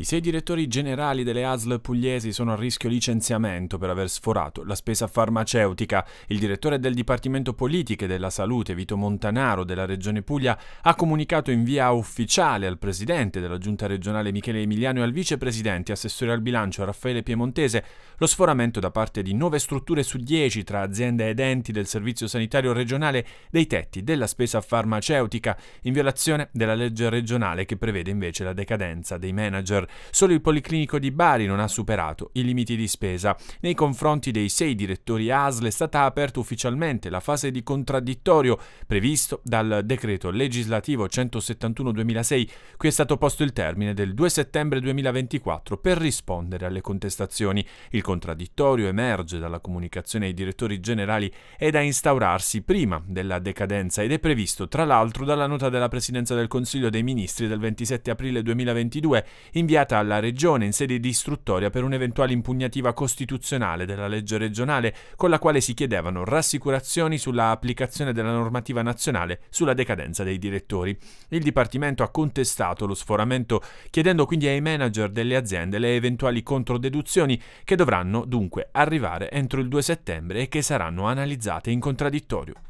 I sei direttori generali delle ASL pugliesi sono a rischio licenziamento per aver sforato la spesa farmaceutica. Il direttore del Dipartimento Politiche della Salute, Vito Montanaro, della Regione Puglia, ha comunicato in via ufficiale al presidente della Giunta regionale Michele Emiliano e al vicepresidente assessore al bilancio Raffaele Piemontese lo sforamento da parte di nove strutture su dieci tra aziende ed enti del Servizio Sanitario Regionale dei tetti della spesa farmaceutica, in violazione della legge regionale che prevede invece la decadenza dei manager. Solo il Policlinico di Bari non ha superato i limiti di spesa. Nei confronti dei sei direttori ASL è stata aperta ufficialmente la fase di contraddittorio previsto dal decreto legislativo 171-2006, cui è stato posto il termine del 2 settembre 2024 per rispondere alle contestazioni. Il contraddittorio emerge dalla comunicazione ai direttori generali ed da instaurarsi prima della decadenza ed è previsto tra l'altro dalla nota della Presidenza del Consiglio dei Ministri del 27 aprile 2022 in inviata alla Regione in sede di istruttoria per un'eventuale impugnativa costituzionale della legge regionale con la quale si chiedevano rassicurazioni sulla applicazione della normativa nazionale sulla decadenza dei direttori. Il Dipartimento ha contestato lo sforamento chiedendo quindi ai manager delle aziende le eventuali controdeduzioni che dovranno dunque arrivare entro il 2 settembre e che saranno analizzate in contraddittorio.